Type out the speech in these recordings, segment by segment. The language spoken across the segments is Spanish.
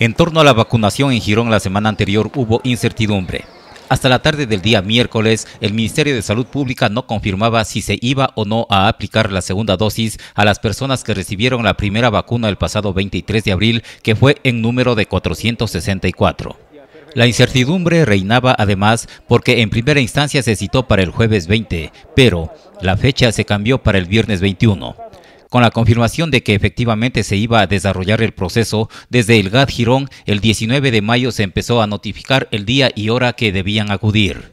En torno a la vacunación en Girón la semana anterior hubo incertidumbre. Hasta la tarde del día miércoles, el Ministerio de Salud Pública no confirmaba si se iba o no a aplicar la segunda dosis a las personas que recibieron la primera vacuna el pasado 23 de abril, que fue en número de 464. La incertidumbre reinaba además porque en primera instancia se citó para el jueves 20, pero la fecha se cambió para el viernes 21. Con la confirmación de que efectivamente se iba a desarrollar el proceso, desde el GAD Girón el 19 de mayo se empezó a notificar el día y hora que debían acudir.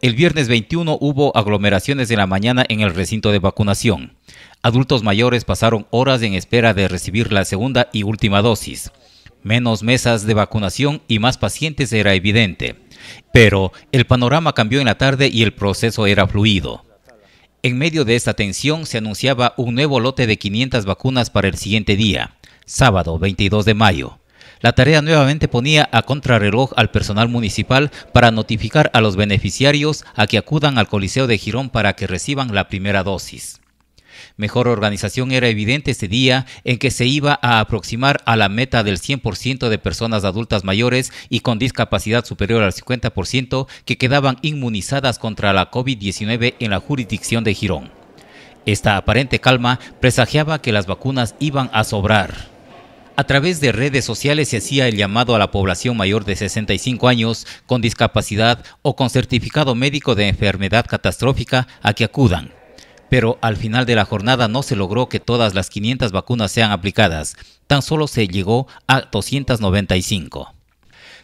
El viernes 21 hubo aglomeraciones de la mañana en el recinto de vacunación. Adultos mayores pasaron horas en espera de recibir la segunda y última dosis. Menos mesas de vacunación y más pacientes era evidente. Pero el panorama cambió en la tarde y el proceso era fluido. En medio de esta tensión se anunciaba un nuevo lote de 500 vacunas para el siguiente día, sábado 22 de mayo. La tarea nuevamente ponía a contrarreloj al personal municipal para notificar a los beneficiarios a que acudan al Coliseo de Girón para que reciban la primera dosis. Mejor organización era evidente ese día en que se iba a aproximar a la meta del 100% de personas adultas mayores y con discapacidad superior al 50% que quedaban inmunizadas contra la COVID-19 en la jurisdicción de Girón. Esta aparente calma presagiaba que las vacunas iban a sobrar. A través de redes sociales se hacía el llamado a la población mayor de 65 años con discapacidad o con certificado médico de enfermedad catastrófica a que acudan pero al final de la jornada no se logró que todas las 500 vacunas sean aplicadas, tan solo se llegó a 295.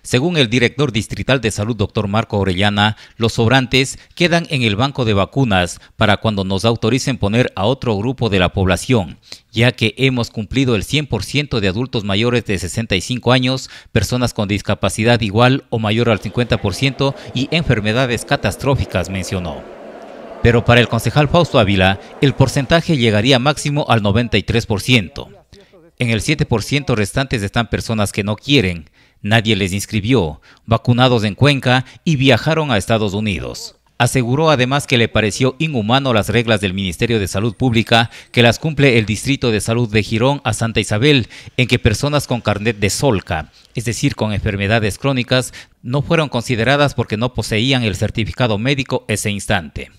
Según el director distrital de salud, doctor Marco Orellana, los sobrantes quedan en el banco de vacunas para cuando nos autoricen poner a otro grupo de la población, ya que hemos cumplido el 100% de adultos mayores de 65 años, personas con discapacidad igual o mayor al 50% y enfermedades catastróficas, mencionó. Pero para el concejal Fausto Ávila, el porcentaje llegaría máximo al 93%. En el 7% restantes están personas que no quieren, nadie les inscribió, vacunados en Cuenca y viajaron a Estados Unidos. Aseguró además que le pareció inhumano las reglas del Ministerio de Salud Pública que las cumple el Distrito de Salud de Girón a Santa Isabel, en que personas con carnet de solca, es decir, con enfermedades crónicas, no fueron consideradas porque no poseían el certificado médico ese instante.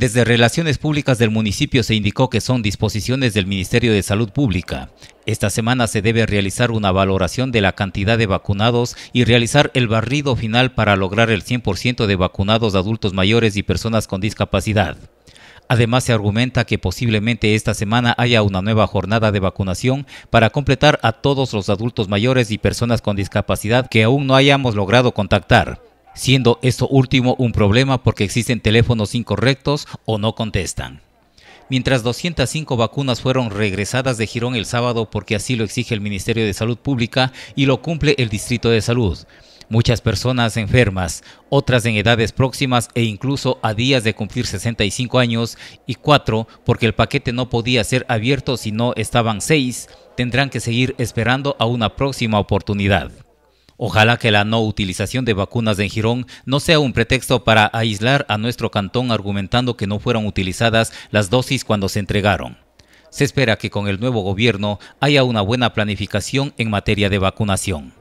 Desde Relaciones Públicas del municipio se indicó que son disposiciones del Ministerio de Salud Pública. Esta semana se debe realizar una valoración de la cantidad de vacunados y realizar el barrido final para lograr el 100% de vacunados adultos mayores y personas con discapacidad. Además, se argumenta que posiblemente esta semana haya una nueva jornada de vacunación para completar a todos los adultos mayores y personas con discapacidad que aún no hayamos logrado contactar siendo esto último un problema porque existen teléfonos incorrectos o no contestan. Mientras 205 vacunas fueron regresadas de Girón el sábado porque así lo exige el Ministerio de Salud Pública y lo cumple el Distrito de Salud. Muchas personas enfermas, otras en edades próximas e incluso a días de cumplir 65 años y cuatro porque el paquete no podía ser abierto si no estaban seis, tendrán que seguir esperando a una próxima oportunidad. Ojalá que la no utilización de vacunas en Girón no sea un pretexto para aislar a nuestro cantón argumentando que no fueron utilizadas las dosis cuando se entregaron. Se espera que con el nuevo gobierno haya una buena planificación en materia de vacunación.